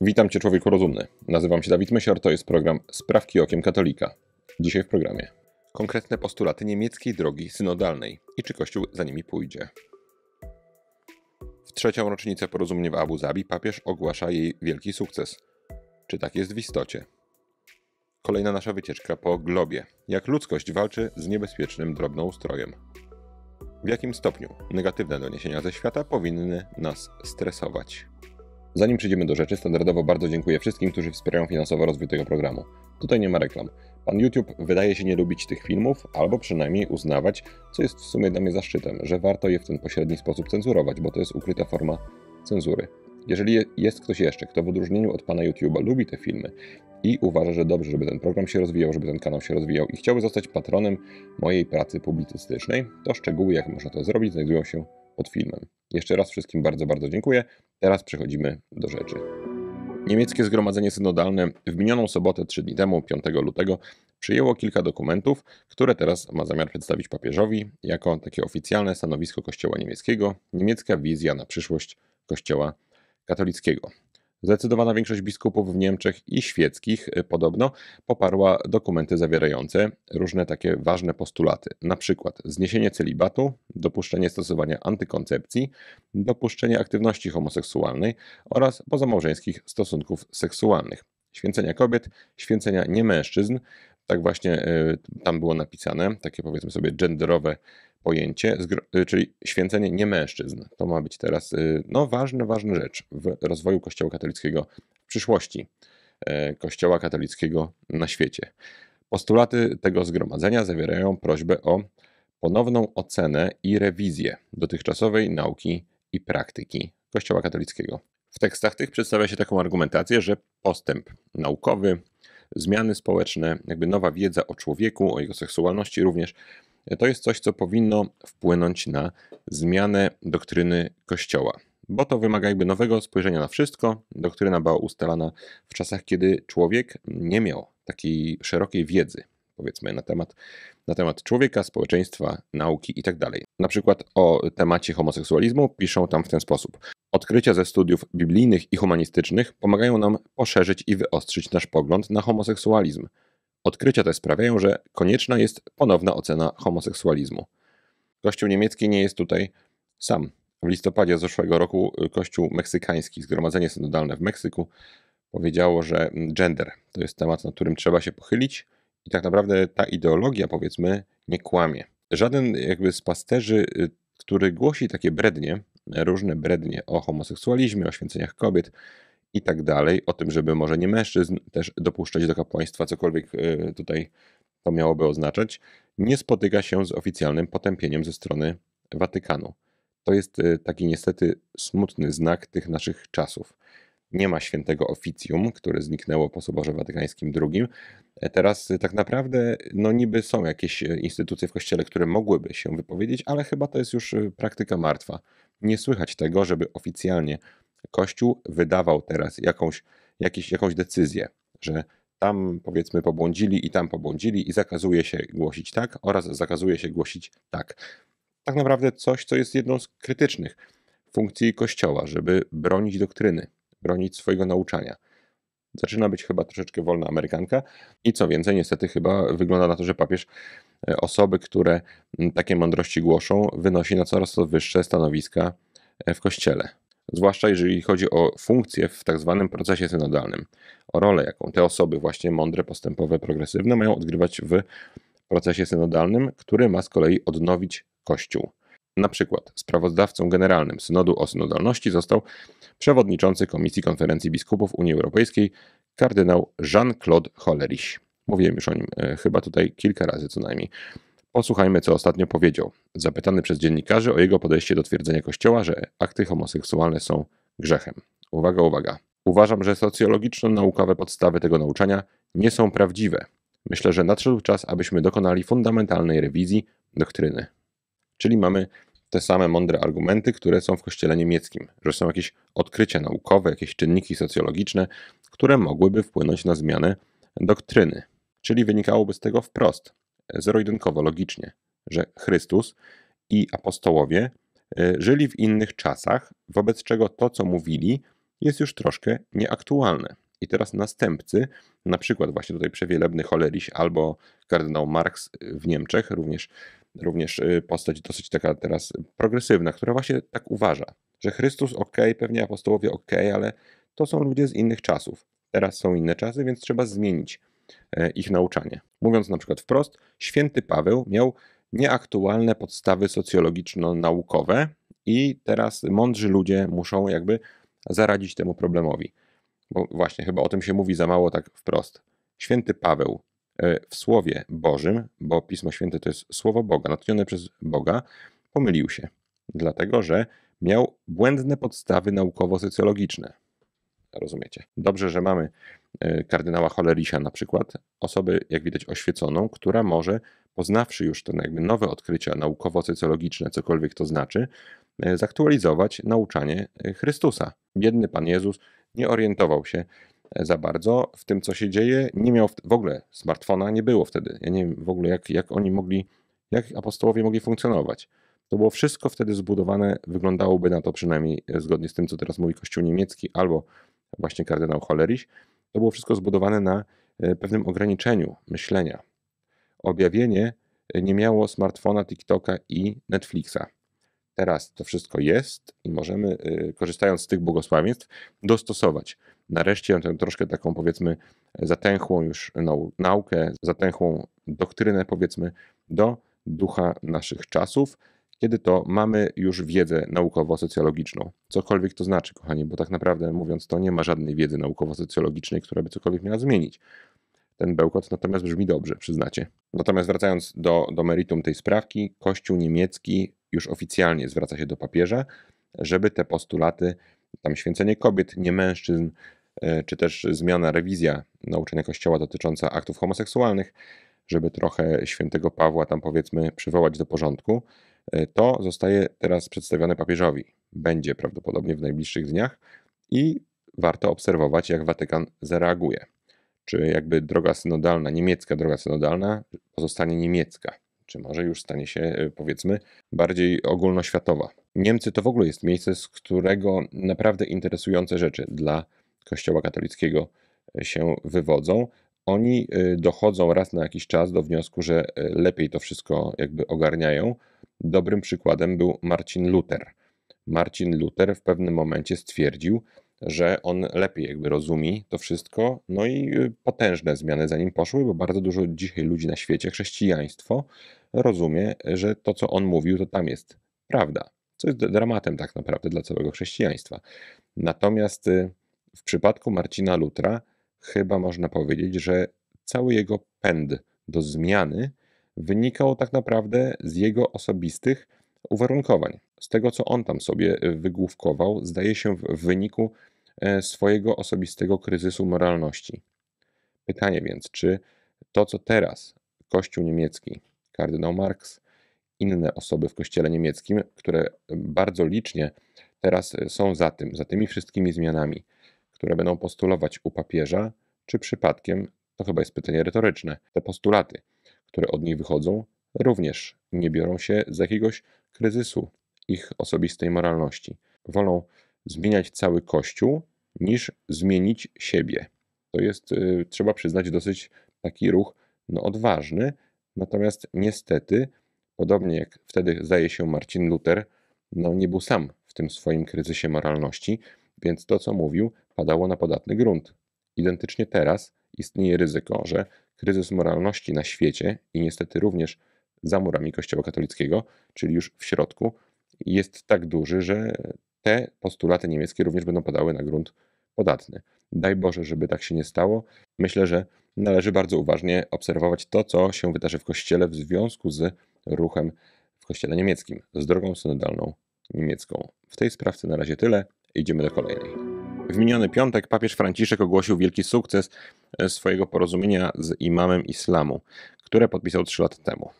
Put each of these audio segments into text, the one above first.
Witam Cię, człowieku rozumny. Nazywam się Dawid Mysior, to jest program Sprawki Okiem Katolika. Dzisiaj w programie konkretne postulaty niemieckiej drogi synodalnej i czy Kościół za nimi pójdzie. W trzecią rocznicę porozumienia w Abu Zabi papież ogłasza jej wielki sukces. Czy tak jest w istocie? Kolejna nasza wycieczka po globie. Jak ludzkość walczy z niebezpiecznym drobnoustrojem. W jakim stopniu negatywne doniesienia ze świata powinny nas stresować? Zanim przejdziemy do rzeczy, standardowo bardzo dziękuję wszystkim, którzy wspierają finansowo rozwój tego programu. Tutaj nie ma reklam. Pan YouTube wydaje się nie lubić tych filmów, albo przynajmniej uznawać, co jest w sumie dla mnie zaszczytem, że warto je w ten pośredni sposób cenzurować, bo to jest ukryta forma cenzury. Jeżeli jest ktoś jeszcze, kto w odróżnieniu od pana YouTube'a lubi te filmy i uważa, że dobrze, żeby ten program się rozwijał, żeby ten kanał się rozwijał i chciałby zostać patronem mojej pracy publicystycznej, to szczegóły, jak można to zrobić, znajdują się pod filmem. Jeszcze raz wszystkim bardzo, bardzo dziękuję. Teraz przechodzimy do rzeczy. Niemieckie Zgromadzenie Synodalne w minioną sobotę, trzy dni temu, 5 lutego, przyjęło kilka dokumentów, które teraz ma zamiar przedstawić papieżowi jako takie oficjalne stanowisko Kościoła niemieckiego, niemiecka wizja na przyszłość Kościoła katolickiego. Zdecydowana większość biskupów w Niemczech i świeckich y, podobno poparła dokumenty zawierające różne takie ważne postulaty, na przykład zniesienie celibatu, dopuszczenie stosowania antykoncepcji, dopuszczenie aktywności homoseksualnej oraz pozamałżeńskich stosunków seksualnych, święcenia kobiet, święcenia nie mężczyzn. Tak właśnie y, tam było napisane, takie powiedzmy sobie genderowe pojęcie, y, czyli święcenie nie mężczyzn. To ma być teraz y, no, ważna, ważna rzecz w rozwoju Kościoła katolickiego w przyszłości, e, Kościoła katolickiego na świecie. Postulaty tego zgromadzenia zawierają prośbę o ponowną ocenę i rewizję dotychczasowej nauki i praktyki Kościoła katolickiego. W tekstach tych przedstawia się taką argumentację, że postęp naukowy, zmiany społeczne, jakby nowa wiedza o człowieku, o jego seksualności również to jest coś, co powinno wpłynąć na zmianę doktryny Kościoła. Bo to wymaga jakby nowego spojrzenia na wszystko. Doktryna była ustalana w czasach, kiedy człowiek nie miał takiej szerokiej wiedzy, powiedzmy, na temat, na temat człowieka, społeczeństwa, nauki itd. Tak na przykład o temacie homoseksualizmu piszą tam w ten sposób. Odkrycia ze studiów biblijnych i humanistycznych pomagają nam poszerzyć i wyostrzyć nasz pogląd na homoseksualizm. Odkrycia te sprawiają, że konieczna jest ponowna ocena homoseksualizmu. Kościół niemiecki nie jest tutaj sam. W listopadzie zeszłego roku y, Kościół meksykański, Zgromadzenie Synodalne w Meksyku, powiedziało, że mm, gender to jest temat, nad którym trzeba się pochylić i tak naprawdę ta ideologia, powiedzmy, nie kłamie. Żaden jakby z pasterzy, y, który głosi takie brednie, różne brednie o homoseksualizmie, o święceniach kobiet, i tak dalej, o tym, żeby może nie mężczyzn też dopuszczać do kapłaństwa, cokolwiek e, tutaj to miałoby oznaczać, nie spotyka się z oficjalnym potępieniem ze strony Watykanu. To jest e, taki niestety smutny znak tych naszych czasów. Nie ma świętego oficjum, które zniknęło po Soborze Watykańskim II. E, teraz tak naprawdę, no niby są jakieś instytucje w kościele, które mogłyby się wypowiedzieć, ale chyba to jest już praktyka martwa. Nie słychać tego, żeby oficjalnie Kościół wydawał teraz jakąś, jakiś, jakąś decyzję, że tam powiedzmy pobłądzili i tam pobłądzili i zakazuje się głosić tak oraz zakazuje się głosić tak. Tak naprawdę coś, co jest jedną z krytycznych funkcji Kościoła, żeby bronić doktryny, bronić swojego nauczania. Zaczyna być chyba troszeczkę wolna Amerykanka i co więcej, niestety chyba wygląda na to, że papież e, osoby, które takie mądrości głoszą, wynosi na coraz to wyższe stanowiska e, w Kościele zwłaszcza jeżeli chodzi o funkcje w tak zwanym procesie synodalnym, o rolę, jaką te osoby właśnie mądre, postępowe, progresywne mają odgrywać w procesie synodalnym, który ma z kolei odnowić Kościół. Na przykład sprawozdawcą generalnym Synodu o Synodalności został przewodniczący Komisji Konferencji Biskupów Unii Europejskiej kardynał Jean-Claude Hollerich. Mówiłem już o nim e, chyba tutaj kilka razy co najmniej. Posłuchajmy, co ostatnio powiedział, zapytany przez dziennikarzy o jego podejście do twierdzenia Kościoła, że akty homoseksualne są grzechem. Uwaga, uwaga. Uważam, że socjologiczno-naukowe podstawy tego nauczania nie są prawdziwe. Myślę, że nadszedł czas, abyśmy dokonali fundamentalnej rewizji doktryny. Czyli mamy te same mądre argumenty, które są w kościele niemieckim, że są jakieś odkrycia naukowe, jakieś czynniki socjologiczne, które mogłyby wpłynąć na zmianę doktryny. Czyli wynikałoby z tego wprost, zero logicznie, że Chrystus i apostołowie e, żyli w innych czasach, wobec czego to, co mówili, jest już troszkę nieaktualne. I teraz następcy, na przykład właśnie tutaj przewielebny Choleriś albo kardynał Marx e, w Niemczech, również, również e, postać dosyć taka teraz progresywna, która właśnie tak uważa, że Chrystus ok, pewnie apostołowie ok, ale to są ludzie z innych czasów. Teraz są inne czasy, więc trzeba zmienić E, ich nauczanie. Mówiąc na przykład wprost, święty Paweł miał nieaktualne podstawy socjologiczno-naukowe i teraz mądrzy ludzie muszą jakby zaradzić temu problemowi. Bo właśnie chyba o tym się mówi za mało tak wprost. Święty Paweł e, w Słowie Bożym, bo Pismo Święte to jest Słowo Boga, natchnione przez Boga, pomylił się, dlatego że miał błędne podstawy naukowo-socjologiczne rozumiecie? Dobrze, że mamy e, kardynała Holerisia na przykład, osobę jak widać oświeconą, która może poznawszy już te jakby nowe odkrycia naukowo-socjologiczne, cokolwiek to znaczy, e, zaktualizować nauczanie e, Chrystusa. Biedny Pan Jezus nie orientował się za bardzo w tym, co się dzieje. Nie miał w ogóle smartfona, nie było wtedy. Ja nie wiem w ogóle, jak, jak oni mogli, jak apostołowie mogli funkcjonować. To było wszystko wtedy zbudowane, wyglądałoby na to przynajmniej zgodnie z tym, co teraz mówi Kościół niemiecki albo właśnie kardynał Holeriś, to było wszystko zbudowane na e, pewnym ograniczeniu myślenia. Objawienie e, nie miało smartfona, TikToka i Netflixa. Teraz to wszystko jest i możemy, e, korzystając z tych błogosławieństw, dostosować. Nareszcie tę troszkę taką, powiedzmy, zatęchłą już naukę, zatęchłą doktrynę, powiedzmy, do ducha naszych czasów, kiedy to mamy już wiedzę naukowo-socjologiczną. Cokolwiek to znaczy, kochani, bo tak naprawdę mówiąc, to nie ma żadnej wiedzy naukowo-socjologicznej, która by cokolwiek miała zmienić. Ten bełkot natomiast brzmi dobrze, przyznacie. Natomiast wracając do, do meritum tej sprawki, Kościół niemiecki już oficjalnie zwraca się do papieża, żeby te postulaty, tam święcenie kobiet, nie mężczyzn, e, czy też zmiana, rewizja nauczania Kościoła dotycząca aktów homoseksualnych, żeby trochę świętego Pawła tam powiedzmy przywołać do porządku, E, to zostaje teraz przedstawione papieżowi. Będzie prawdopodobnie w najbliższych dniach i warto obserwować, jak Watykan zareaguje. Czy jakby droga synodalna, niemiecka droga synodalna pozostanie niemiecka, czy może już stanie się, e, powiedzmy, bardziej ogólnoświatowa. Niemcy to w ogóle jest miejsce, z którego naprawdę interesujące rzeczy dla Kościoła katolickiego e, się wywodzą. Oni dochodzą raz na jakiś czas do wniosku, że lepiej to wszystko jakby ogarniają Dobrym przykładem był Marcin Luther. Marcin Luther w pewnym momencie stwierdził, że on lepiej jakby rozumie to wszystko. No i y, potężne zmiany za nim poszły, bo bardzo dużo dzisiaj ludzi na świecie, chrześcijaństwo, rozumie, że to, co on mówił, to tam jest prawda, co jest dramatem tak naprawdę dla całego chrześcijaństwa. Natomiast y, w przypadku Marcina Lutra chyba można powiedzieć, że cały jego pęd do zmiany wynikał tak naprawdę z jego osobistych uwarunkowań. Z tego, co on tam sobie e, wygłówkował, zdaje się w wyniku e, swojego osobistego kryzysu moralności. Pytanie więc, czy to, co teraz Kościół niemiecki, kardynał Marx, inne osoby w Kościele niemieckim, które bardzo licznie teraz e, są za tym, za tymi wszystkimi zmianami, które będą postulować u papieża, czy przypadkiem, to chyba jest pytanie retoryczne, te postulaty które od niej wychodzą, również nie biorą się z jakiegoś kryzysu ich osobistej moralności. Wolą zmieniać cały Kościół niż zmienić siebie. To jest, y, trzeba przyznać, dosyć taki ruch no, odważny, natomiast niestety, podobnie jak wtedy zdaje się Marcin Luther, no, nie był sam w tym swoim kryzysie moralności, więc to, co mówił, padało na podatny grunt. Identycznie teraz istnieje ryzyko, że kryzys moralności na świecie i niestety również za murami Kościoła katolickiego, czyli już w środku, jest tak duży, że te postulaty niemieckie również będą padały na grunt podatny. Daj Boże, żeby tak się nie stało. Myślę, że należy bardzo uważnie obserwować to, co się wydarzy w Kościele w związku z ruchem w Kościele niemieckim, z drogą synodalną niemiecką. W tej sprawce na razie tyle. Idziemy do kolejnej. W miniony piątek papież Franciszek ogłosił wielki sukces E, swojego porozumienia z imamem islamu, które podpisał 3 lata temu.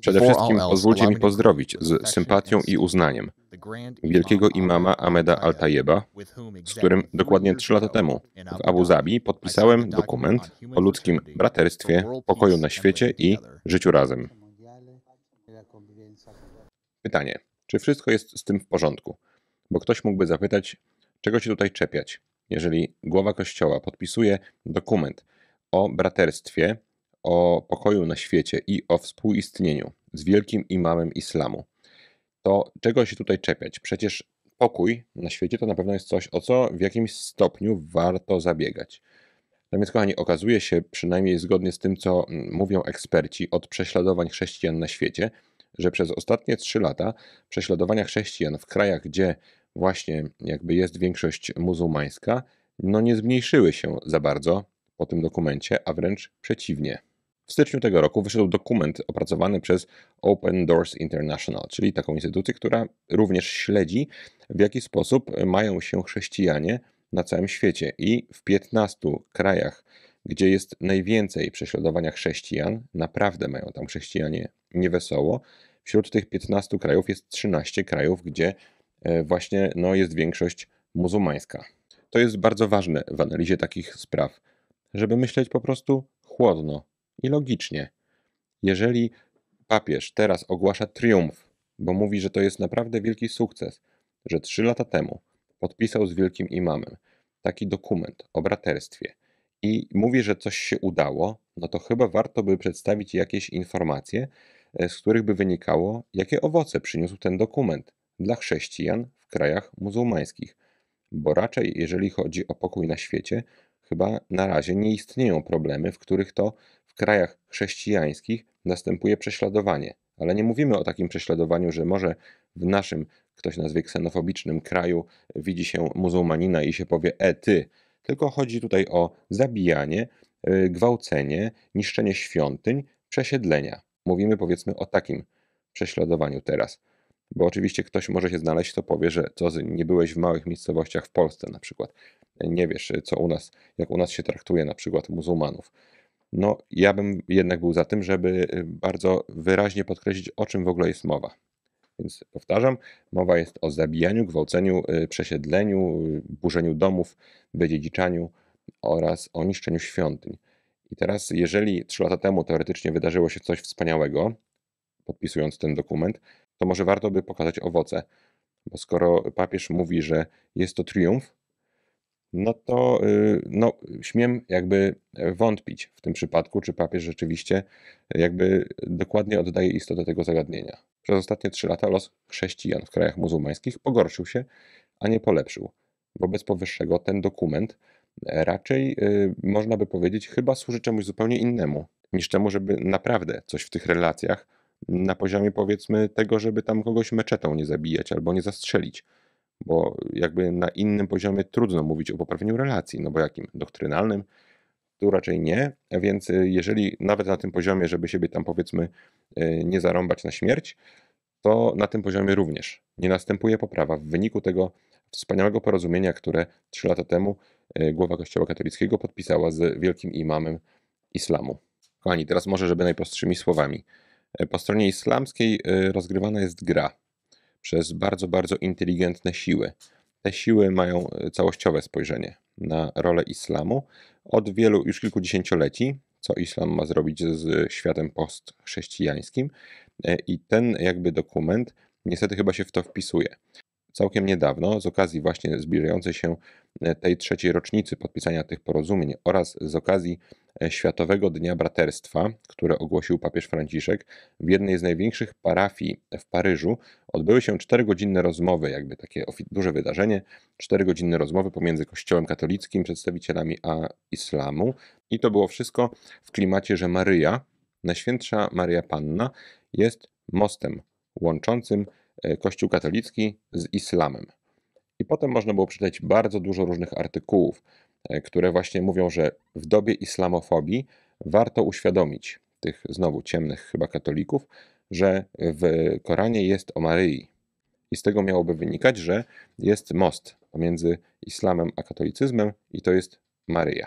Przede wszystkim pozwólcie mi pozdrowić z sympatią i uznaniem wielkiego imama Ahmeda Al-Tayeba, z którym dokładnie trzy lata temu w Abu Zabi podpisałem dokument o ludzkim braterstwie, pokoju na świecie i życiu razem. Pytanie, czy wszystko jest z tym w porządku? Bo ktoś mógłby zapytać, czego się tutaj czepiać? jeżeli głowa kościoła podpisuje dokument o braterstwie, o pokoju na świecie i o współistnieniu z wielkim imamem islamu, to czego się tutaj czepiać? Przecież pokój na świecie to na pewno jest coś, o co w jakimś stopniu warto zabiegać. Natomiast, kochani, okazuje się, przynajmniej zgodnie z tym, co mm, mówią eksperci od prześladowań chrześcijan na świecie, że przez ostatnie trzy lata prześladowania chrześcijan w krajach, gdzie właśnie jakby jest większość muzułmańska, no nie zmniejszyły się za bardzo po tym dokumencie, a wręcz przeciwnie. W styczniu tego roku wyszedł dokument opracowany przez Open Doors International, czyli taką instytucję, która również śledzi, w jaki sposób mają się chrześcijanie na całym świecie. I w 15 krajach, gdzie jest najwięcej prześladowania chrześcijan, naprawdę mają tam chrześcijanie niewesoło. Wśród tych 15 krajów jest 13 krajów, gdzie E, właśnie no, jest większość muzułmańska. To jest bardzo ważne w analizie takich spraw, żeby myśleć po prostu chłodno i logicznie. Jeżeli papież teraz ogłasza triumf, bo mówi, że to jest naprawdę wielki sukces, że trzy lata temu podpisał z wielkim imamem taki dokument o braterstwie i mówi, że coś się udało, no to chyba warto by przedstawić jakieś informacje, e, z których by wynikało, jakie owoce przyniósł ten dokument dla chrześcijan w krajach muzułmańskich, bo raczej jeżeli chodzi o pokój na świecie, chyba na razie nie istnieją problemy, w których to w krajach chrześcijańskich następuje prześladowanie. Ale nie mówimy o takim prześladowaniu, że może w naszym, ktoś nazwie ksenofobicznym kraju, widzi się muzułmanina i się powie e ty, tylko chodzi tutaj o zabijanie, e, gwałcenie, niszczenie świątyń, przesiedlenia. Mówimy powiedzmy o takim prześladowaniu teraz. Bo oczywiście ktoś może się znaleźć, kto powie, że co, nie byłeś w małych miejscowościach w Polsce na przykład. Nie wiesz, co u nas, jak u nas się traktuje na przykład muzułmanów. No, ja bym jednak był za tym, żeby y, bardzo wyraźnie podkreślić, o czym w ogóle jest mowa. Więc powtarzam, mowa jest o zabijaniu, gwałceniu, y, przesiedleniu, y, burzeniu domów, wydziedziczaniu oraz o niszczeniu świątyń. I teraz, jeżeli trzy lata temu teoretycznie wydarzyło się coś wspaniałego, podpisując ten dokument, to może warto by pokazać owoce. Bo skoro papież mówi, że jest to triumf, no to y, no, śmiem jakby e, wątpić w tym przypadku, czy papież rzeczywiście e, jakby dokładnie oddaje istotę tego zagadnienia. Przez ostatnie trzy lata los chrześcijan w krajach muzułmańskich pogorszył się, a nie polepszył. Wobec powyższego ten dokument e, raczej y, można by powiedzieć chyba służy czemuś zupełnie innemu niż temu, żeby naprawdę coś w tych relacjach na poziomie powiedzmy tego, żeby tam kogoś meczetą nie zabijać albo nie zastrzelić, bo jakby na innym poziomie trudno mówić o poprawieniu relacji, no bo jakim? Doktrynalnym? Tu raczej nie, więc y, jeżeli nawet na tym poziomie, żeby siebie tam powiedzmy y, nie zarąbać na śmierć, to na tym poziomie również nie następuje poprawa. W wyniku tego wspaniałego porozumienia, które trzy lata temu y, głowa Kościoła katolickiego podpisała z wielkim imamem islamu. Kochani, teraz może, żeby najprostszymi słowami. Po stronie islamskiej y, rozgrywana jest gra przez bardzo, bardzo inteligentne siły. Te siły mają y, całościowe spojrzenie na rolę islamu od wielu, już kilkudziesięcioleci, co islam ma zrobić z światem postchrześcijańskim. E, I ten jakby dokument niestety chyba się w to wpisuje. Całkiem niedawno, z okazji właśnie zbliżającej się e, tej trzeciej rocznicy podpisania tych porozumień oraz z okazji E, Światowego Dnia Braterstwa, które ogłosił papież Franciszek, w jednej z największych parafii w Paryżu odbyły się czterogodzinne rozmowy, jakby takie duże wydarzenie, czterogodzinne rozmowy pomiędzy Kościołem katolickim, przedstawicielami a islamu. I to było wszystko w klimacie, że Maryja, Najświętsza Maria Panna, jest mostem łączącym e, Kościół katolicki z islamem. I potem można było przeczytać bardzo dużo różnych artykułów E, które właśnie mówią, że w dobie islamofobii warto uświadomić tych znowu ciemnych chyba katolików, że w Koranie jest o Maryi. I z tego miałoby wynikać, że jest most pomiędzy islamem a katolicyzmem i to jest Maryja.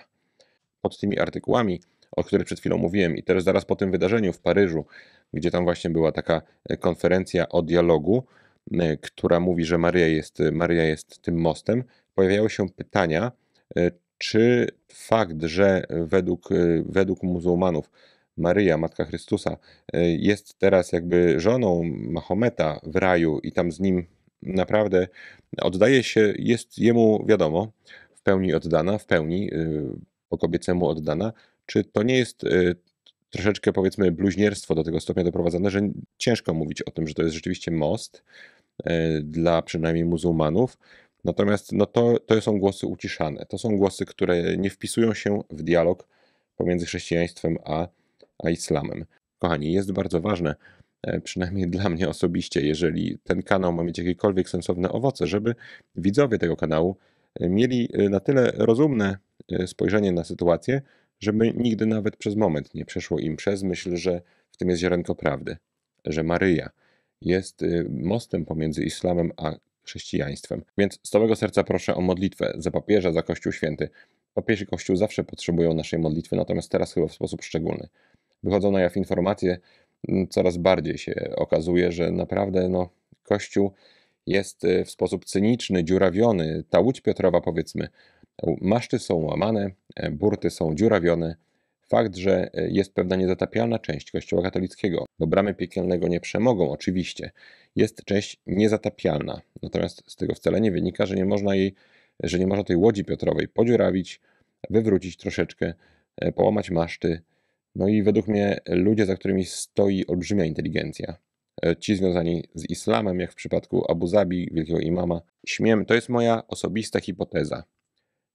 Pod tymi artykułami, o których przed chwilą mówiłem i teraz zaraz po tym wydarzeniu w Paryżu, gdzie tam właśnie była taka e, konferencja o dialogu, e, która mówi, że Maryja jest, Maryja jest tym mostem, pojawiały się pytania, czy fakt, że według, y, według muzułmanów Maryja, Matka Chrystusa, y, jest teraz jakby żoną Mahometa w raju i tam z nim naprawdę oddaje się, jest jemu wiadomo, w pełni oddana, w pełni y, po kobiecemu oddana, czy to nie jest troszeczkę powiedzmy bluźnierstwo do tego stopnia doprowadzone, że ciężko mówić o tym, że to jest rzeczywiście most dla przynajmniej muzułmanów, Natomiast no to, to są głosy uciszane. To są głosy, które nie wpisują się w dialog pomiędzy chrześcijaństwem a, a islamem. Kochani, jest bardzo ważne, e, przynajmniej dla mnie osobiście, jeżeli ten kanał ma mieć jakiekolwiek sensowne owoce, żeby widzowie tego kanału e, mieli e, na tyle rozumne spojrzenie na sytuację, żeby nigdy nawet przez moment nie przeszło im przez myśl, że w tym jest ziarenko prawdy, że Maryja jest mostem pomiędzy islamem a chrześcijaństwem. Więc z całego serca proszę o modlitwę za papieża, za Kościół Święty. Papież i Kościół zawsze potrzebują naszej modlitwy, natomiast teraz chyba w sposób szczególny. Wychodzą na jaw informacje, mm, coraz bardziej się okazuje, że naprawdę no, Kościół jest y, w sposób cyniczny, dziurawiony. Ta łódź Piotrowa, powiedzmy, maszty są łamane, e, burty są dziurawione, Fakt, że e, jest pewna niezatapialna część Kościoła katolickiego, bo bramy piekielnego nie przemogą, oczywiście, jest część niezatapialna. Natomiast z tego wcale nie wynika, że nie można jej, że nie można tej łodzi Piotrowej podziurawić, wywrócić troszeczkę, e, połamać maszty. No i według mnie ludzie, za którymi stoi olbrzymia inteligencja, e, ci związani z islamem, jak w przypadku Abu Zabi, wielkiego imama, śmiem, to jest moja osobista hipoteza.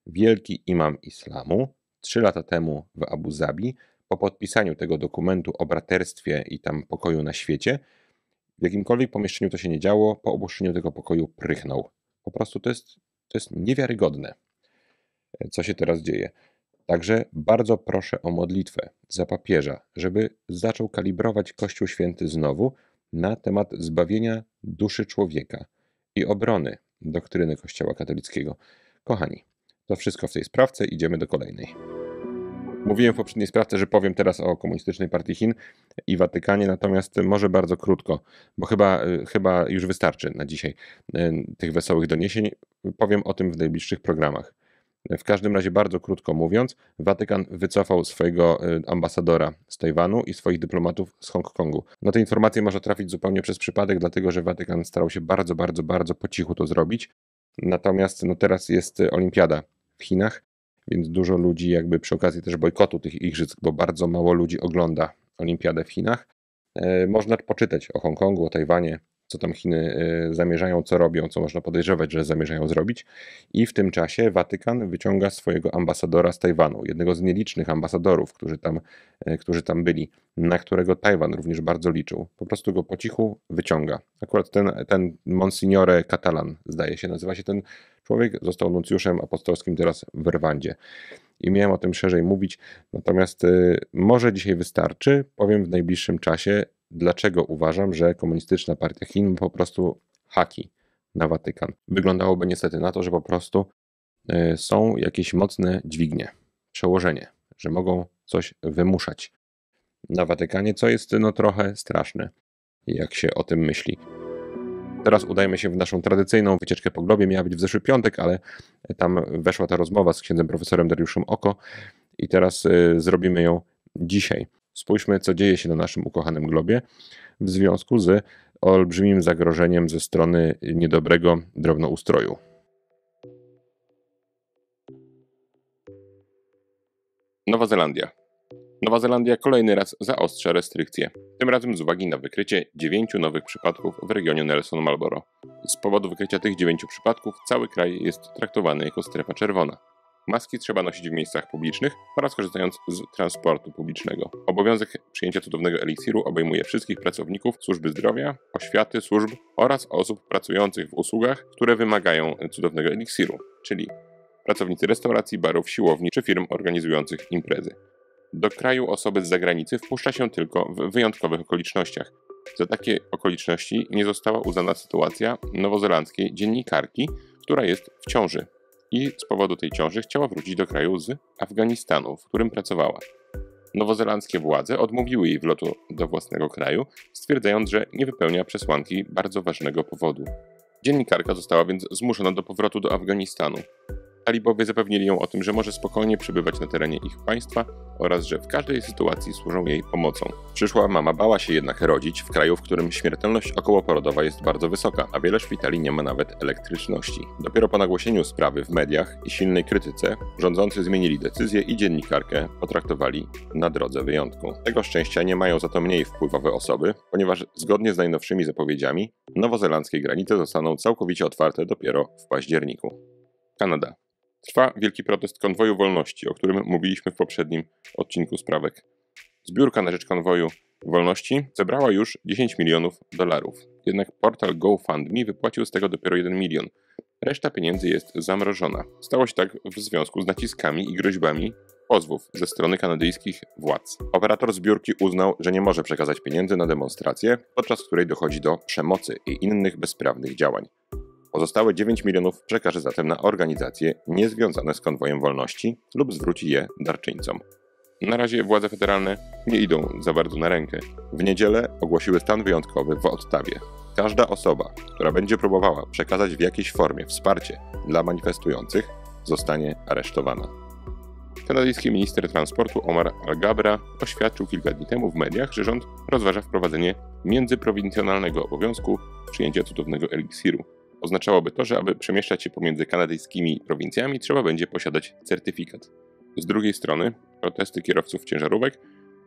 Wielki imam islamu trzy lata temu w Abu Zabi, po podpisaniu tego dokumentu o braterstwie i tam pokoju na świecie, w jakimkolwiek pomieszczeniu to się nie działo, po opuszczeniu tego pokoju prychnął. Po prostu to jest, to jest niewiarygodne, e, co się teraz dzieje. Także bardzo proszę o modlitwę za papieża, żeby zaczął kalibrować Kościół Święty znowu na temat zbawienia duszy człowieka i obrony doktryny Kościoła katolickiego. Kochani, to wszystko w tej sprawce, idziemy do kolejnej. Mówiłem w poprzedniej sprawce, że powiem teraz o Komunistycznej Partii Chin i Watykanie, natomiast może bardzo krótko, bo chyba, y, chyba już wystarczy na dzisiaj y, tych wesołych doniesień. Powiem o tym w najbliższych programach. W każdym razie, bardzo krótko mówiąc, Watykan wycofał swojego y, ambasadora z Tajwanu i swoich dyplomatów z Hongkongu. Na no te informacje można trafić zupełnie przez przypadek, dlatego że Watykan starał się bardzo, bardzo, bardzo po cichu to zrobić. Natomiast no teraz jest y, olimpiada w Chinach, więc dużo ludzi jakby przy okazji też bojkotu tych igrzysk, bo bardzo mało ludzi ogląda olimpiadę w Chinach. E, można poczytać o Hongkongu, o Tajwanie, co tam Chiny y, zamierzają, co robią, co można podejrzewać, że zamierzają zrobić. I w tym czasie Watykan wyciąga swojego ambasadora z Tajwanu, jednego z nielicznych ambasadorów, którzy tam, y, którzy tam byli, na którego Tajwan również bardzo liczył. Po prostu go po cichu wyciąga. Akurat ten, ten Monsignore Catalan, zdaje się, nazywa się ten człowiek, został nuncjuszem apostolskim teraz w Rwandzie. I miałem o tym szerzej mówić, natomiast y, może dzisiaj wystarczy. Powiem w najbliższym czasie, dlaczego uważam, że Komunistyczna Partia Chin po prostu haki na Watykan. Wyglądałoby niestety na to, że po prostu y, są jakieś mocne dźwignie, przełożenie, że mogą coś wymuszać na Watykanie, co jest no trochę straszne, jak się o tym myśli. Teraz udajmy się w naszą tradycyjną wycieczkę po globie. Miała być w zeszły piątek, ale tam weszła ta rozmowa z księdzem profesorem Dariuszem Oko i teraz y, zrobimy ją dzisiaj. Spójrzmy, co dzieje się na naszym ukochanym globie w związku z olbrzymim zagrożeniem ze strony niedobrego drobnoustroju. Nowa Zelandia. Nowa Zelandia kolejny raz zaostrza restrykcje, tym razem z uwagi na wykrycie dziewięciu nowych przypadków w regionie Nelson Marlboro. Z powodu wykrycia tych dziewięciu przypadków cały kraj jest traktowany jako strefa czerwona. Maski trzeba nosić w miejscach publicznych oraz korzystając z transportu publicznego. Obowiązek przyjęcia cudownego eliksiru obejmuje wszystkich pracowników służby zdrowia, oświaty, służb oraz osób pracujących w usługach, które wymagają cudownego eliksiru, czyli pracownicy restauracji, barów, siłowni czy firm organizujących imprezy. Do kraju osoby z zagranicy wpuszcza się tylko w wyjątkowych okolicznościach. Za takie okoliczności nie została uznana sytuacja nowozelandzkiej dziennikarki, która jest w ciąży i z powodu tej ciąży chciała wrócić do kraju z Afganistanu, w którym pracowała. Nowozelandzkie władze odmówiły jej wlotu do własnego kraju, stwierdzając, że nie wypełnia przesłanki bardzo ważnego powodu. Dziennikarka została więc zmuszona do powrotu do Afganistanu. Talibowie zapewnili ją o tym, że może spokojnie przebywać na terenie ich państwa oraz że w każdej sytuacji służą jej pomocą. Przyszła mama bała się jednak rodzić w kraju, w którym śmiertelność okołoporodowa jest bardzo wysoka, a wiele szpitali nie ma nawet elektryczności. Dopiero po nagłosieniu sprawy w mediach i silnej krytyce rządzący zmienili decyzję i dziennikarkę potraktowali na drodze wyjątku. Tego szczęścia nie mają za to mniej wpływowe osoby, ponieważ zgodnie z najnowszymi zapowiedziami nowozelandzkie granice zostaną całkowicie otwarte dopiero w październiku. Kanada. Trwa wielki protest konwoju wolności, o którym mówiliśmy w poprzednim odcinku sprawek. Zbiórka na rzecz konwoju wolności zebrała już 10 milionów dolarów. Jednak portal GoFundMe wypłacił z tego dopiero 1 milion. Reszta pieniędzy jest zamrożona. Stało się tak w związku z naciskami i groźbami pozwów ze strony kanadyjskich władz. Operator zbiórki uznał, że nie może przekazać pieniędzy na demonstrację, podczas której dochodzi do przemocy i innych bezprawnych działań. Pozostałe 9 milionów przekaże zatem na organizacje niezwiązane z konwojem wolności lub zwróci je darczyńcom. Na razie władze federalne nie idą za bardzo na rękę. W niedzielę ogłosiły stan wyjątkowy w Ottawie. Każda osoba, która będzie próbowała przekazać w jakiejś formie wsparcie dla manifestujących, zostanie aresztowana. Kanadyjski minister transportu Omar Al-Gabra oświadczył kilka dni temu w mediach, że rząd rozważa wprowadzenie międzyprowincjonalnego obowiązku przyjęcia cudownego eliksiru, Oznaczałoby to, że aby przemieszczać się pomiędzy kanadyjskimi prowincjami, trzeba będzie posiadać certyfikat. Z drugiej strony, protesty kierowców ciężarówek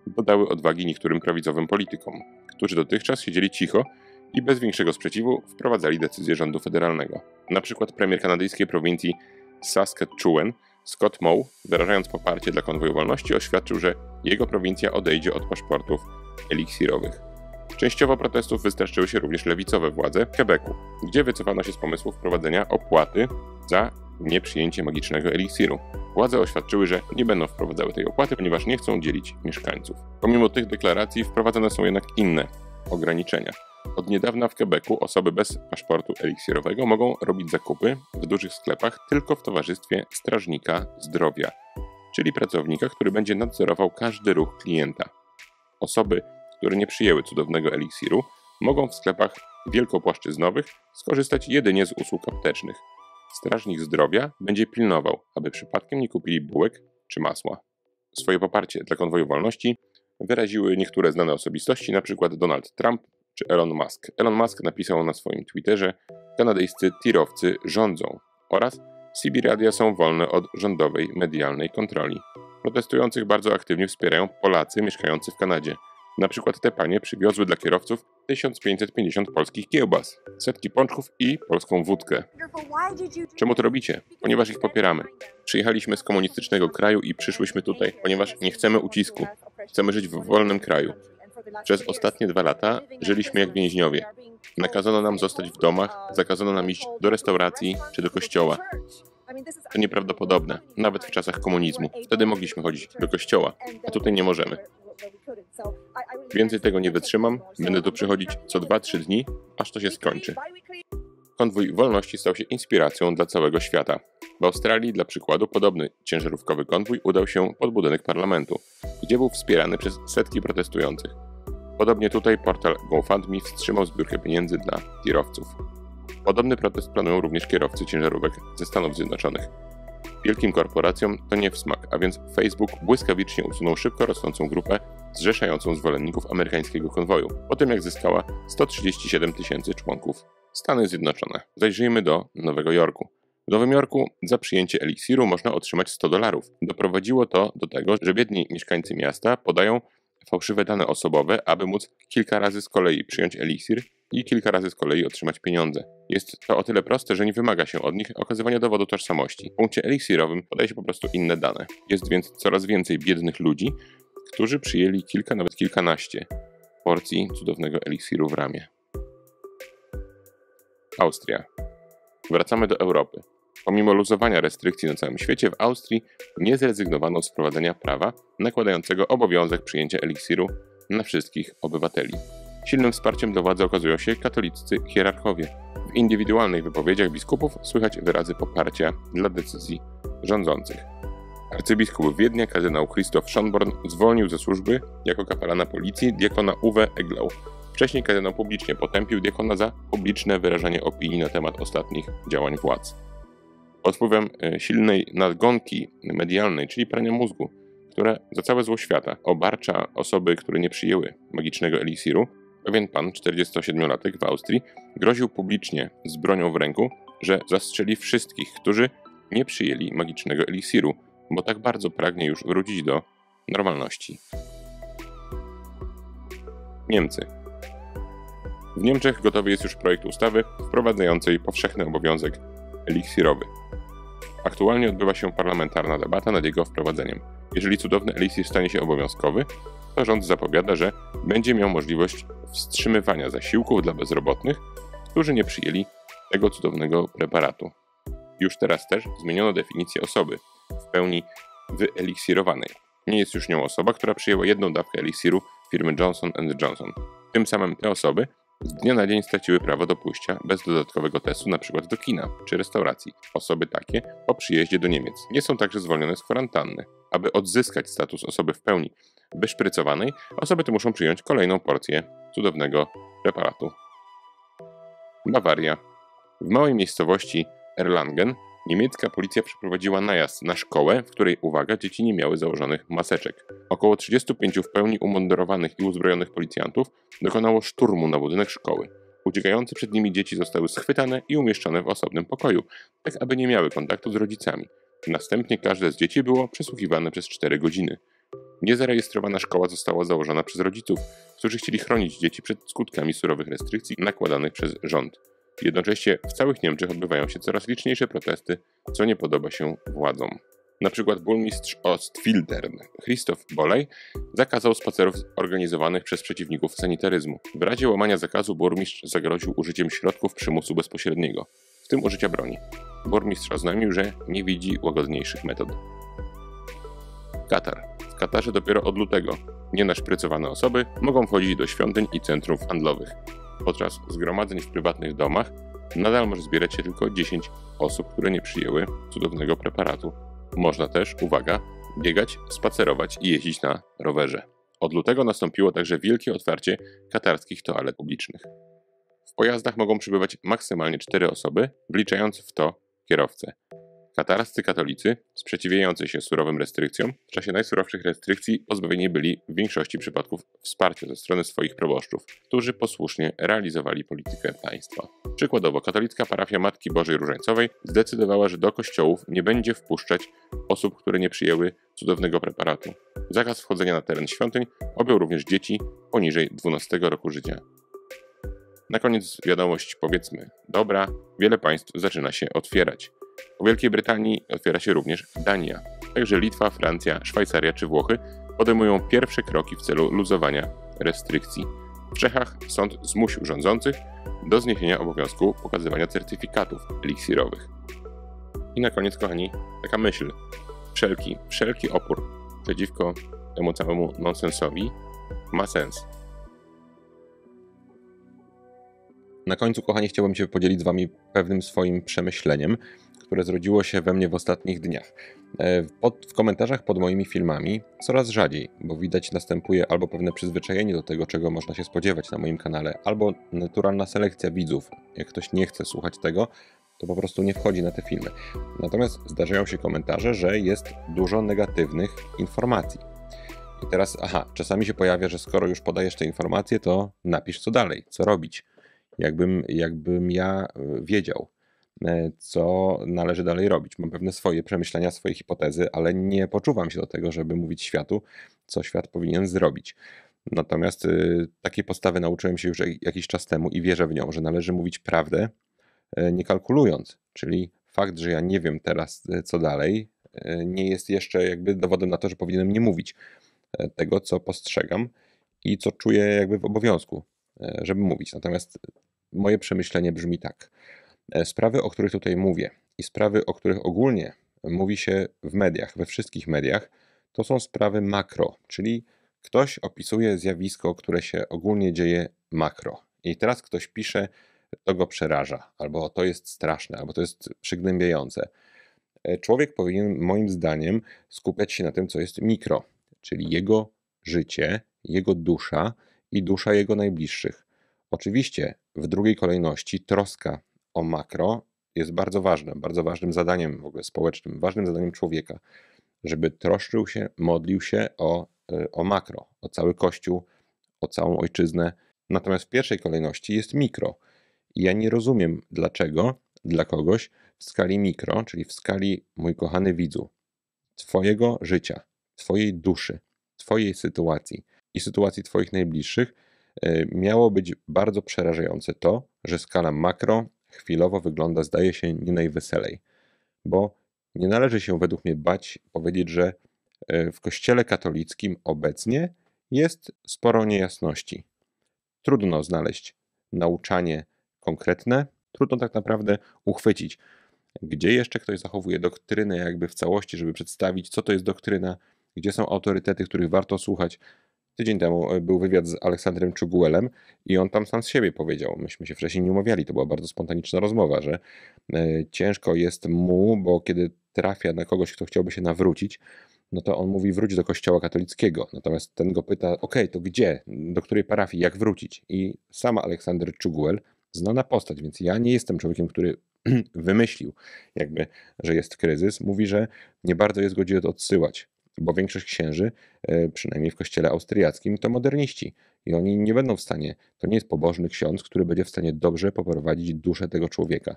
dodały odwagi niektórym prawicowym politykom, którzy dotychczas siedzieli cicho i bez większego sprzeciwu wprowadzali decyzje rządu federalnego. Na przykład premier kanadyjskiej prowincji Saskatchewan Scott Moe, wyrażając poparcie dla konwoju wolności, oświadczył, że jego prowincja odejdzie od paszportów eliksirowych. Częściowo protestów wystarczyły się również lewicowe władze w Quebecu, gdzie wycofano się z pomysłu wprowadzenia opłaty za nieprzyjęcie magicznego eliksiru. Władze oświadczyły, że nie będą wprowadzały tej opłaty, ponieważ nie chcą dzielić mieszkańców. Pomimo tych deklaracji wprowadzane są jednak inne ograniczenia. Od niedawna w Quebecu osoby bez paszportu eliksirowego mogą robić zakupy w dużych sklepach tylko w towarzystwie strażnika zdrowia, czyli pracownika, który będzie nadzorował każdy ruch klienta. Osoby które nie przyjęły cudownego eliksiru, mogą w sklepach wielkopłaszczyznowych skorzystać jedynie z usług aptecznych. Strażnik zdrowia będzie pilnował, aby przypadkiem nie kupili bułek czy masła. Swoje poparcie dla konwoju wolności wyraziły niektóre znane osobistości, np. Donald Trump czy Elon Musk. Elon Musk napisał na swoim Twitterze: Kanadyjscy tirowcy rządzą oraz CB radia są wolne od rządowej medialnej kontroli. Protestujących bardzo aktywnie wspierają Polacy mieszkający w Kanadzie. Na przykład te panie przywiozły dla kierowców 1550 polskich kiełbas, setki pączków i polską wódkę. Czemu to robicie? Ponieważ ich popieramy. Przyjechaliśmy z komunistycznego kraju i przyszłyśmy tutaj, ponieważ nie chcemy ucisku. Chcemy żyć w wolnym kraju. Przez ostatnie dwa lata żyliśmy jak więźniowie. Nakazano nam zostać w domach, zakazano nam iść do restauracji czy do kościoła. To nieprawdopodobne, nawet w czasach komunizmu. Wtedy mogliśmy chodzić do kościoła, a tutaj nie możemy. Więcej tego nie wytrzymam, będę tu przychodzić co 2-3 dni, aż to się skończy. Konwój Wolności stał się inspiracją dla całego świata. W Australii, dla przykładu, podobny ciężarówkowy konwój udał się pod budynek parlamentu, gdzie był wspierany przez setki protestujących. Podobnie tutaj portal GoFundMe wstrzymał zbiórkę pieniędzy dla kierowców. Podobny protest planują również kierowcy ciężarówek ze Stanów Zjednoczonych. Wielkim korporacjom to nie w smak, a więc Facebook błyskawicznie usunął szybko rosnącą grupę zrzeszającą zwolenników amerykańskiego konwoju, po tym jak zyskała 137 tysięcy członków. Stany Zjednoczone. Zajrzyjmy do Nowego Jorku. W Nowym Jorku za przyjęcie eliksiru można otrzymać 100 dolarów. Doprowadziło to do tego, że biedni mieszkańcy miasta podają fałszywe dane osobowe, aby móc kilka razy z kolei przyjąć eliksir i kilka razy z kolei otrzymać pieniądze. Jest to o tyle proste, że nie wymaga się od nich okazywania dowodu tożsamości. W punkcie eliksirowym podaje się po prostu inne dane. Jest więc coraz więcej biednych ludzi, którzy przyjęli kilka, nawet kilkanaście porcji cudownego eliksiru w ramię. Austria. Wracamy do Europy. Pomimo luzowania restrykcji na całym świecie, w Austrii nie zrezygnowano z wprowadzenia prawa nakładającego obowiązek przyjęcia eliksiru na wszystkich obywateli. Silnym wsparciem do władzy okazują się katolicy hierarchowie. W indywidualnych wypowiedziach biskupów słychać wyrazy poparcia dla decyzji rządzących. Arcybiskup Wiednia kardynał Christoph Schönborn zwolnił ze służby jako kapelana policji diakona Uwe Eglau. Wcześniej kardynał publicznie potępił diakona za publiczne wyrażanie opinii na temat ostatnich działań władz. Pod wpływem e, silnej nadgonki medialnej, czyli prania mózgu, które za całe zło świata obarcza osoby, które nie przyjęły magicznego eliksiru, Pewien pan, 47-latek w Austrii, groził publicznie z bronią w ręku, że zastrzeli wszystkich, którzy nie przyjęli magicznego eliksiru, bo tak bardzo pragnie już wrócić do normalności. Niemcy. W Niemczech gotowy jest już projekt ustawy wprowadzającej powszechny obowiązek eliksirowy. Aktualnie odbywa się parlamentarna debata nad jego wprowadzeniem. Jeżeli cudowny eliksir stanie się obowiązkowy, to rząd zapowiada, że będzie miał możliwość wstrzymywania zasiłków dla bezrobotnych, którzy nie przyjęli tego cudownego preparatu. Już teraz też zmieniono definicję osoby w pełni wyeliksirowanej. Nie jest już nią osoba, która przyjęła jedną dawkę eliksiru firmy Johnson Johnson. Tym samym te osoby z dnia na dzień straciły prawo do pójścia bez dodatkowego testu np. do kina czy restauracji. Osoby takie po przyjeździe do Niemiec nie są także zwolnione z kwarantanny. Aby odzyskać status osoby w pełni wyszprycowanej, osoby te muszą przyjąć kolejną porcję cudownego preparatu. Bawaria. W małej miejscowości Erlangen niemiecka policja przeprowadziła najazd na szkołę, w której, uwaga, dzieci nie miały założonych maseczek. Około 35 w pełni umundurowanych i uzbrojonych policjantów dokonało szturmu na budynek szkoły. Uciekające przed nimi dzieci zostały schwytane i umieszczone w osobnym pokoju, tak aby nie miały kontaktu z rodzicami. Następnie każde z dzieci było przesłuchiwane przez 4 godziny. Niezarejestrowana szkoła została założona przez rodziców, którzy chcieli chronić dzieci przed skutkami surowych restrykcji nakładanych przez rząd. Jednocześnie w całych Niemczech odbywają się coraz liczniejsze protesty, co nie podoba się władzom. Na przykład burmistrz Ostfildern Christoph Bolej zakazał spacerów organizowanych przez przeciwników sanitaryzmu. W razie łamania zakazu burmistrz zagroził użyciem środków przymusu bezpośredniego, w tym użycia broni. Burmistrz oznajmił, że nie widzi łagodniejszych metod. Katar. Katarze dopiero od lutego nienaszprycowane osoby mogą wchodzić do świątyń i centrów handlowych. Podczas zgromadzeń w prywatnych domach nadal może zbierać się tylko 10 osób, które nie przyjęły cudownego preparatu. Można też, uwaga, biegać, spacerować i jeździć na rowerze. Od lutego nastąpiło także wielkie otwarcie katarskich toalet publicznych. W pojazdach mogą przybywać maksymalnie 4 osoby, wliczając w to kierowcę. Katarscy katolicy, sprzeciwiający się surowym restrykcjom, w czasie najsurowszych restrykcji pozbawieni byli w większości przypadków wsparcia ze strony swoich proboszczów, którzy posłusznie realizowali politykę państwa. Przykładowo, katolicka parafia Matki Bożej Różańcowej zdecydowała, że do kościołów nie będzie wpuszczać osób, które nie przyjęły cudownego preparatu. Zakaz wchodzenia na teren świątyń objął również dzieci poniżej 12 roku życia. Na koniec wiadomość powiedzmy dobra, wiele państw zaczyna się otwierać. Po Wielkiej Brytanii otwiera się również Dania. Także Litwa, Francja, Szwajcaria czy Włochy podejmują pierwsze kroki w celu luzowania restrykcji. W Czechach sąd zmusił rządzących do zniesienia obowiązku pokazywania certyfikatów eliksirowych. I na koniec, kochani, taka myśl. Wszelki, wszelki opór przeciwko temu całemu nonsensowi ma sens. Na końcu, kochani, chciałbym się podzielić z Wami pewnym swoim przemyśleniem które zrodziło się we mnie w ostatnich dniach. E, pod, w komentarzach pod moimi filmami coraz rzadziej, bo widać następuje albo pewne przyzwyczajenie do tego, czego można się spodziewać na moim kanale, albo naturalna selekcja widzów. Jak ktoś nie chce słuchać tego, to po prostu nie wchodzi na te filmy. Natomiast zdarzają się komentarze, że jest dużo negatywnych informacji. I teraz, aha, czasami się pojawia, że skoro już podajesz te informacje, to napisz co dalej, co robić. Jakbym, jakbym ja e, wiedział. E, co należy dalej robić. Mam pewne swoje przemyślenia, swoje hipotezy, ale nie poczuwam się do tego, żeby mówić światu, co świat powinien zrobić. Natomiast y, takiej postawy nauczyłem się już jakiś czas temu i wierzę w nią, że należy mówić prawdę, e, nie kalkulując. Czyli fakt, że ja nie wiem teraz, e, co dalej, nie jest jeszcze jakby dowodem na to, że powinienem nie mówić tego, co postrzegam i co czuję jakby w obowiązku, żeby mówić. Natomiast moje przemyślenie brzmi tak. E, sprawy, o których tutaj mówię i sprawy, o których ogólnie mówi się w mediach, we wszystkich mediach, to są sprawy makro, czyli ktoś opisuje zjawisko, które się ogólnie dzieje makro. I teraz ktoś pisze, to go przeraża, albo to jest straszne, albo to jest przygnębiające. E, człowiek powinien, moim zdaniem, skupiać się na tym, co jest mikro, czyli jego życie, jego dusza i dusza jego najbliższych. Oczywiście w drugiej kolejności troska o makro jest bardzo ważne, bardzo ważnym zadaniem w ogóle społecznym, ważnym zadaniem człowieka, żeby troszczył się, modlił się o, e, o makro, o cały Kościół, o całą ojczyznę. Natomiast w pierwszej kolejności jest mikro. I ja nie rozumiem, dlaczego dla kogoś w skali mikro, czyli w skali, mój kochany widzu, Twojego życia, Twojej duszy, Twojej sytuacji i sytuacji Twoich najbliższych, e, miało być bardzo przerażające to, że skala makro chwilowo wygląda, zdaje się, nie najweselej, bo nie należy się według mnie bać powiedzieć, że e, w Kościele katolickim obecnie jest sporo niejasności. Trudno znaleźć nauczanie konkretne, trudno tak naprawdę uchwycić, gdzie jeszcze ktoś zachowuje doktrynę jakby w całości, żeby przedstawić, co to jest doktryna, gdzie są autorytety, których warto słuchać, Tydzień temu e, był wywiad z Aleksandrem Czuguellem i on tam sam z siebie powiedział, myśmy się wcześniej nie umawiali, to była bardzo spontaniczna rozmowa, że e, ciężko jest mu, bo kiedy trafia na kogoś, kto chciałby się nawrócić, no to on mówi wróć do kościoła katolickiego. Natomiast ten go pyta, okej, okay, to gdzie, do której parafii, jak wrócić? I sama Aleksander Czuguel, znana postać, więc ja nie jestem człowiekiem, który wymyślił jakby, że jest kryzys, mówi, że nie bardzo jest go gdzie odsyłać bo większość księży, e, przynajmniej w kościele austriackim, to moderniści i oni nie będą w stanie, to nie jest pobożny ksiądz, który będzie w stanie dobrze poprowadzić duszę tego człowieka.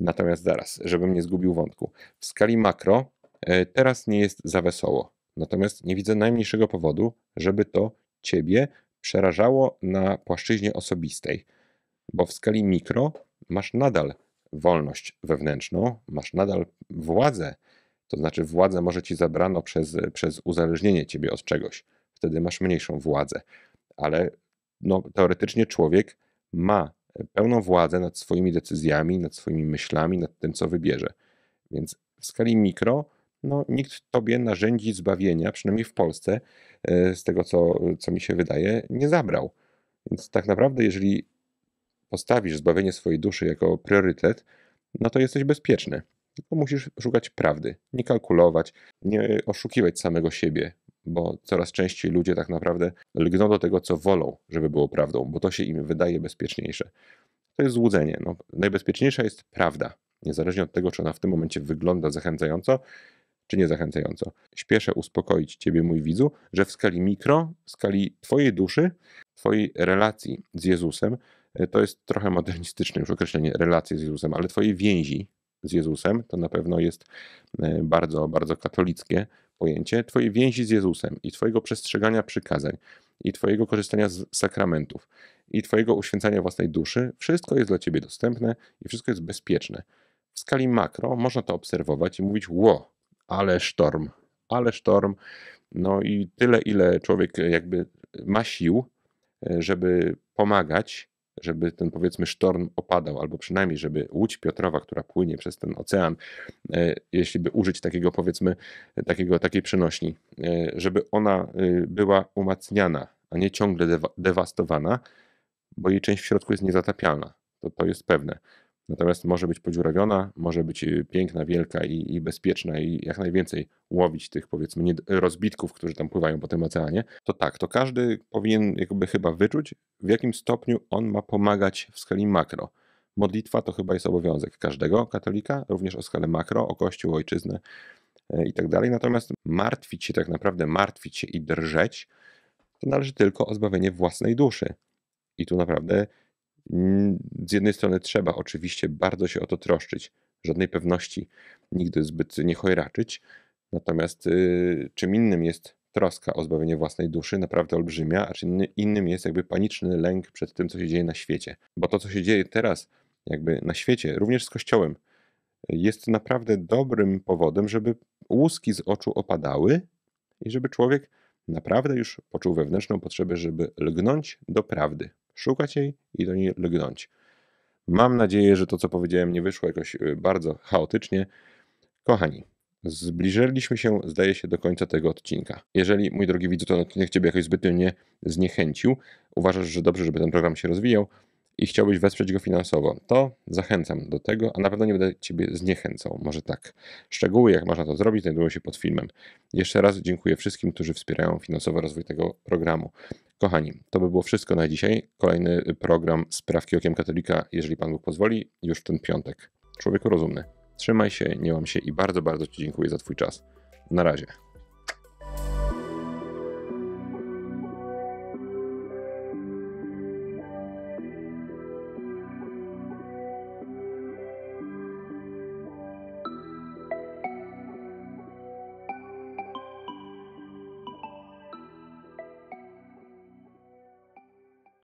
Natomiast zaraz, żebym nie zgubił wątku, w skali makro e, teraz nie jest za wesoło, natomiast nie widzę najmniejszego powodu, żeby to ciebie przerażało na płaszczyźnie osobistej, bo w skali mikro masz nadal wolność wewnętrzną, masz nadal władzę to znaczy, władzę może ci zabrano przez, przez uzależnienie ciebie od czegoś. Wtedy masz mniejszą władzę. Ale no, teoretycznie człowiek ma pełną władzę nad swoimi decyzjami, nad swoimi myślami, nad tym, co wybierze. Więc w skali mikro, no, nikt tobie narzędzi zbawienia, przynajmniej w Polsce, e, z tego, co, co mi się wydaje, nie zabrał. Więc tak naprawdę, jeżeli postawisz zbawienie swojej duszy jako priorytet, no to jesteś bezpieczny tylko musisz szukać prawdy, nie kalkulować, nie oszukiwać samego siebie, bo coraz częściej ludzie tak naprawdę lgną do tego, co wolą, żeby było prawdą, bo to się im wydaje bezpieczniejsze. To jest złudzenie. No, najbezpieczniejsza jest prawda, niezależnie od tego, czy ona w tym momencie wygląda zachęcająco, czy nie zachęcająco. Śpieszę uspokoić Ciebie, mój widzu, że w skali mikro, w skali Twojej duszy, Twojej relacji z Jezusem, e, to jest trochę modernistyczne już określenie relacji z Jezusem, ale Twojej więzi z Jezusem, to na pewno jest e, bardzo, bardzo katolickie pojęcie, Twojej więzi z Jezusem i Twojego przestrzegania przykazań i Twojego korzystania z sakramentów i Twojego uświęcania własnej duszy, wszystko jest dla Ciebie dostępne i wszystko jest bezpieczne. W skali makro można to obserwować i mówić: Ło, ale sztorm, ale sztorm. No i tyle, ile człowiek jakby ma sił, e, żeby pomagać żeby ten powiedzmy sztorm opadał, albo przynajmniej, żeby łódź Piotrowa, która płynie przez ten ocean, e, jeśli by użyć takiego powiedzmy, e, takiego, takiej przenośni, e, żeby ona była umacniana, a nie ciągle dewastowana, bo jej część w środku jest niezatapialna. To, to jest pewne. Natomiast może być podziurawiona, może być y, piękna, wielka i, i bezpieczna i jak najwięcej łowić tych powiedzmy nie, rozbitków, którzy tam pływają po tym oceanie. To tak, to każdy powinien jakby chyba wyczuć, w jakim stopniu on ma pomagać w skali makro. Modlitwa to chyba jest obowiązek każdego katolika, również o skalę makro, o Kościół, ojczyznę e, i tak dalej. Natomiast martwić się, tak naprawdę martwić się i drżeć, to należy tylko o zbawienie własnej duszy. I tu naprawdę Mm, z jednej strony trzeba oczywiście bardzo się o to troszczyć, żadnej pewności nigdy zbyt nie chojraczyć, natomiast y, czym innym jest troska o zbawienie własnej duszy, naprawdę olbrzymia, a czym innym jest jakby paniczny lęk przed tym, co się dzieje na świecie. Bo to, co się dzieje teraz jakby na świecie, również z Kościołem, jest naprawdę dobrym powodem, żeby łuski z oczu opadały i żeby człowiek naprawdę już poczuł wewnętrzną potrzebę, żeby lgnąć do prawdy szukać jej i do niej lgnąć. Mam nadzieję, że to, co powiedziałem, nie wyszło jakoś y, bardzo chaotycznie. Kochani, zbliżyliśmy się, zdaje się, do końca tego odcinka. Jeżeli, mój drogi widzu, ten odcinek Ciebie jakoś zbytnio nie zniechęcił, uważasz, że dobrze, żeby ten program się rozwijał i chciałbyś wesprzeć go finansowo, to zachęcam do tego, a na pewno nie będę Ciebie zniechęcał, może tak. Szczegóły, jak można to zrobić, znajdują się pod filmem. Jeszcze raz dziękuję wszystkim, którzy wspierają finansowo rozwój tego programu. Kochani, to by było wszystko na dzisiaj. Kolejny y, program Sprawki Okiem Katolika, jeżeli Pan Bóg pozwoli, już w ten piątek. Człowieku rozumny, trzymaj się, nie łam się i bardzo, bardzo Ci dziękuję za Twój czas. Na razie.